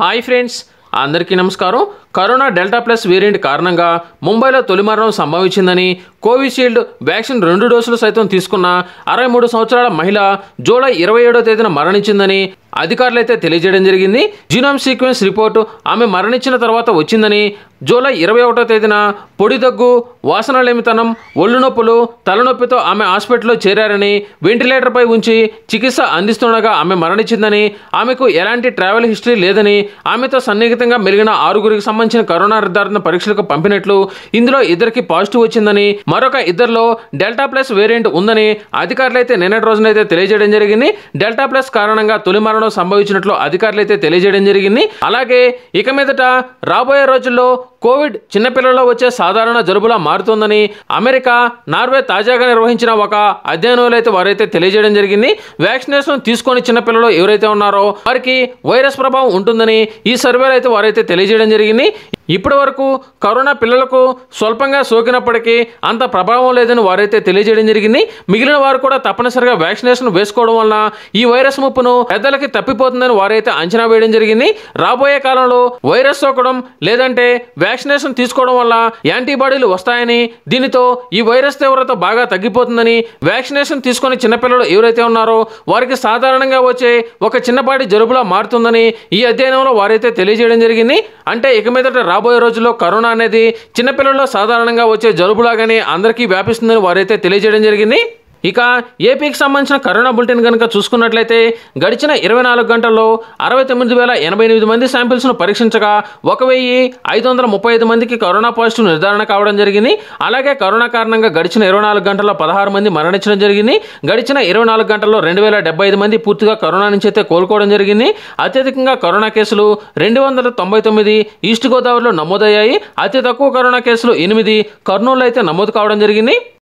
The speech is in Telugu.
హాయ్ ఫ్రెండ్స్ అందరికీ నమస్కారం కరోనా డెల్టా ప్లస్ వేరియంట్ కారణంగా ముంబైలో తొలి మరణం సంభవించిందని కోవిషీల్డ్ వ్యాక్సిన్ రెండు డోసులు సైతం తీసుకున్న అరవై మూడు సంవత్సరాల మహిళ జూలై ఇరవై ఏడో తేదీన మరణించిందని అధికారులైతే తెలియజేయడం జరిగింది జీనోమ్ సీక్వెన్స్ రిపోర్టు ఆమె మరణించిన తర్వాత వచ్చిందని జూలై ఇరవై ఒకటో తేదీన పొడి దగ్గు వాసనలేమితనం ఒళ్ళు నొప్పులు తలనొప్పితో ఆమె హాస్పిటల్లో చేరారని వెంటిలేటర్పై ఉంచి చికిత్స అందిస్తుండగా ఆమె మరణించిందని ఆమెకు ఎలాంటి ట్రావెల్ హిస్టరీ లేదని ఆమెతో సన్నిహితంగా మెలిగిన ఆరుగురికి సంబంధించిన కరోనా నిర్ధారణ పరీక్షలకు పంపినట్లు ఇందులో ఇద్దరికి పాజిటివ్ వచ్చిందని మరొక ఇద్దరులో డెల్టా ప్లస్ వేరియంట్ ఉందని అధికారులైతే నిన్నటి రోజునైతే తెలియజేయడం జరిగింది డెల్టా ప్లస్ కారణంగా తొలి మరణం సంభవించినట్లు అధికారులైతే తెలియజేయడం జరిగింది అలాగే ఇక మీదట రాబోయే రోజుల్లో కోవిడ్ చిన్నపిల్లల్లో వచ్చే సాధారణ జరుపులా మారుతుందని అమెరికా నార్వే తాజాగా నిర్వహించిన ఒక అధ్యయనంలో అయితే వారైతే తెలియజేయడం జరిగింది వ్యాక్సినేషన్ తీసుకొని చిన్నపిల్లలు ఎవరైతే ఉన్నారో వారికి వైరస్ ప్రభావం ఉంటుందని ఈ సర్వేలో అయితే వారైతే తెలియజేయడం జరిగింది ఇప్పటి వరకు కరోనా పిల్లలకు స్వల్పంగా సోకినప్పటికీ అంత అంత ప్రభావం లేదని వారైతే తెలియజేయడం జరిగింది మిగిలిన వారు కూడా తప్పనిసరిగా వ్యాక్సినేషన్ వేసుకోవడం వల్ల ఈ వైరస్ ముప్పును పెద్దలకి తప్పిపోతుందని వారైతే అంచనా వేయడం జరిగింది రాబోయే కాలంలో వైరస్ సోకడం లేదంటే వ్యాక్సినేషన్ తీసుకోవడం వల్ల యాంటీబాడీలు వస్తాయని దీనితో ఈ వైరస్ తీవ్రత బాగా తగ్గిపోతుందని వ్యాక్సినేషన్ తీసుకుని చిన్నపిల్లలు ఎవరైతే ఉన్నారో వారికి సాధారణంగా వచ్చే ఒక చిన్నపాటి జలుబులా మారుతుందని ఈ అధ్యయనంలో వారైతే తెలియజేయడం జరిగింది అంటే ఇక మీదట రాబోయే రోజుల్లో కరోనా అనేది చిన్నపిల్లల్లో సాధారణంగా వచ్చే జలుబులాగానే అందరికీ వ్యాపిస్తుందని వారైతే తెలియజేయడం జరిగింది ఇక ఏపీకి సంబంధించిన కరోనా బులెటిన్ కనుక చూసుకున్నట్లయితే గడిచిన ఇరవై నాలుగు గంటల్లో అరవై తొమ్మిది వేల ఎనభై ఎనిమిది మంది శాంపిల్స్ను పరీక్షించగా ఒక వెయ్యి ఐదు వందల ముప్పై ఐదు మందికి కరోనా పాజిటివ్ నిర్ధారణ కావడం జరిగింది అలాగే కరోనా కారణంగా గడిచిన ఇరవై నాలుగు గంటల్లో పదహారు మంది మరణించడం జరిగింది గడిచిన ఇరవై నాలుగు గంటల్లో రెండు వేల డెబ్బై ఐదు మంది పూర్తిగా కరోనా నుంచి అయితే కోలుకోవడం జరిగింది అత్యధికంగా కరోనా కేసులు రెండు వందల తొంభై తొమ్మిది ఈస్ట్ గోదావరిలో నమోదయ్యాయి అతి తక్కువ కరోనా కేసులు ఎనిమిది కర్నూలు అయితే నమోదు కావడం జరిగింది